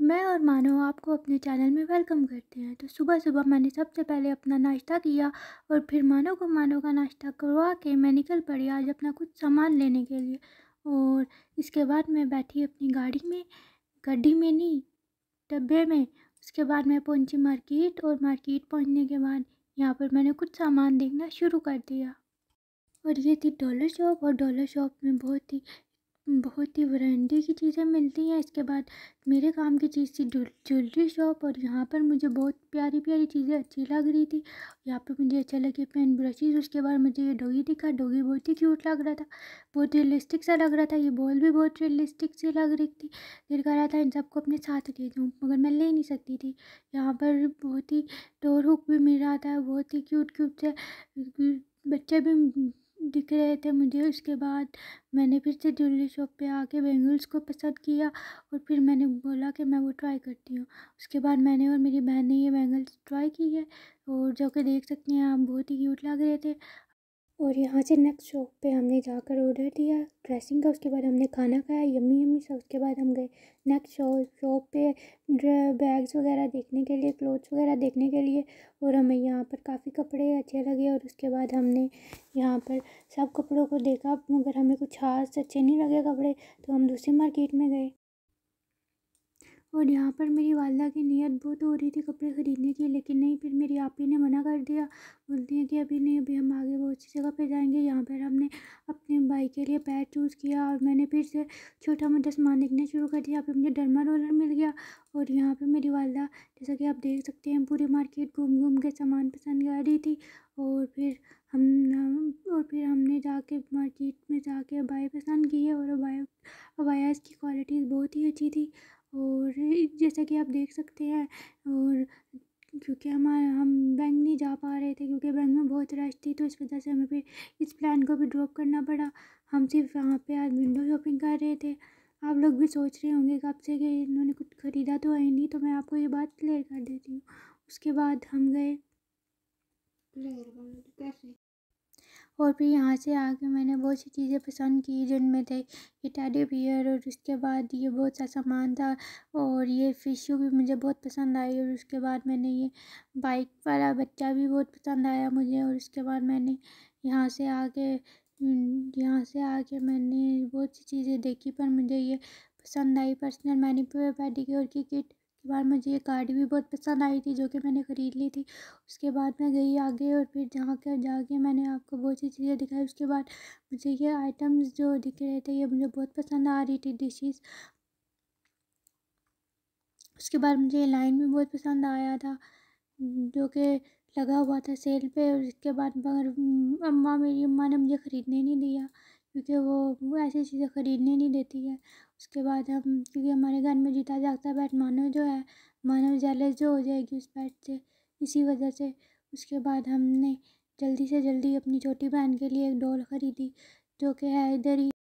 मैं और मानो आपको अपने चैनल में वेलकम करते हैं तो सुबह सुबह मैंने सबसे पहले अपना नाश्ता किया और फिर मानो को मानो का नाश्ता करवा के मैं निकल पड़ी आज अपना कुछ सामान लेने के लिए और इसके बाद मैं बैठी अपनी गाड़ी में गड्डी में नहीं डब्बे में उसके बाद मैं पहुंची मार्केट और मार्केट पहुँचने के बाद यहाँ पर मैंने कुछ सामान देखना शुरू कर दिया और ये थी डॉलर शॉप और डॉलर शॉप में बहुत ही बहुत ही ब्रांडी की चीज़ें मिलती हैं इसके बाद मेरे काम की चीज़ थी ज्वेलरी शॉप और यहाँ पर मुझे बहुत प्यारी प्यारी चीज़ें अच्छी लग रही थी यहाँ पर मुझे अच्छा लगे पेन ब्रशेज उसके बाद मुझे ये डोगी दिखा डोगी बहुत ही क्यूट लग रहा था बहुत रियलिस्टिक सा लग रहा था ये बॉल भी बहुत रियलिस्टिक सी लग रही थी दिल कर रहा था इन सबको अपने साथ ले जाऊँ मगर मैं ले नहीं सकती थी यहाँ पर बहुत ही डोर हुक भी मिल रहा था बहुत ही क्यूट क्यूट से बच्चे भी दिख रहे थे मुझे उसके बाद मैंने फिर से ज्वेलरी शॉप पे आके बैंगल्स को पसंद किया और फिर मैंने बोला कि मैं वो ट्राई करती हूँ उसके बाद मैंने और मेरी बहन ने ये बैंगल्स ट्राई की है और जो कि देख सकते हैं आप बहुत ही क्यूट लग रहे थे और यहाँ से नेक्स्ट शॉप पे हमने जाकर ऑर्डर दिया ड्रेसिंग का उसके बाद हमने खाना खाया यम्मी यम्मी सा उसके बाद हम गए नेक्स्ट शॉप शॉप पे बैग्स वगैरह देखने के लिए क्लोथ्स वगैरह देखने के लिए और हमें यहाँ पर काफ़ी कपड़े अच्छे लगे और उसके बाद हमने यहाँ पर सब कपड़ों को देखा मगर हमें कुछ खास अच्छे नहीं लगे कपड़े तो हम दूसरी मार्केट में गए और यहाँ पर मेरी वालदा की नीयत बहुत हो रही थी कपड़े ख़रीदने की लेकिन नहीं फिर मेरी आप ने मना कर दिया बोलती हैं कि अभी नहीं अभी हम आगे बहुत सी जगह पर जाएंगे यहाँ पर हमने अपने बाइक के लिए पैर चूज़ किया और मैंने फिर से छोटा मोटा सामान देखना शुरू कर दिया फिर मुझे डरमा रोलर मिल गया और यहाँ पर मेरी वालदा जैसा कि आप देख सकते हैं पूरी मार्केट घूम घूम के सामान पसंद कर रही थी और फिर हम, और फिर हमने जाके मार्केट में जाके अबाया पसंद किए और अबाया अबायास की क्वालिटी बहुत ही अच्छी थी और जैसा कि आप देख सकते हैं और क्योंकि हमारे हम बैंक नहीं जा पा रहे थे क्योंकि बैंक में बहुत रश थी तो इस वजह से हमें फिर इस प्लान को भी ड्रॉप करना पड़ा हम सिर्फ यहाँ पे आज विंडो शॉपिंग कर रहे थे आप लोग भी सोच रहे होंगे कब से कि इन्होंने कुछ ख़रीदा तो है नहीं तो मैं आपको ये बात क्लियर कर देती हूँ उसके बाद हम गए कैसे और फिर यहाँ से आके मैंने बहुत सी चीज़ें पसंद की जिनमें थे ये टेडी बियर और उसके बाद ये बहुत सा सामान था और ये फ़िशू भी मुझे बहुत पसंद आई और उसके बाद मैंने ये बाइक वाला बच्चा भी बहुत पसंद आया मुझे और उसके बाद मैंने यहाँ से आके यहाँ से आके मैंने बहुत सी चीज़ें देखी पर मुझे ये पसंद आई पर्सनल मैनी पेडिक्योर की किट बाद मुझे ये कार्ड भी बहुत पसंद आई थी जो कि मैंने ख़रीद ली थी उसके बाद मैं गई आगे और फिर जहाँ के जाके मैंने आपको बहुत सी चीज़ें दिखाई उसके बाद मुझे ये आइटम्स जो दिख रहे थे ये मुझे बहुत पसंद आ रही थी डिशेज उसके बाद मुझे लाइन भी बहुत पसंद आया था जो कि लगा हुआ था सेल पे और इसके बाद मगर अम्मा मेरी अम्मा ने मुझे ख़रीदने नहीं दिया क्योंकि वो वो ऐसी चीज़ें ख़रीदने नहीं देती है उसके बाद हम क्योंकि हमारे घर में जीता जागता बैट मानव जो है मानव जैलेस जो हो जाएगी उस बैट से इसी वजह से उसके बाद हमने जल्दी से जल्दी अपनी छोटी बहन के लिए एक डॉल ख़रीदी जो कि है इधर ही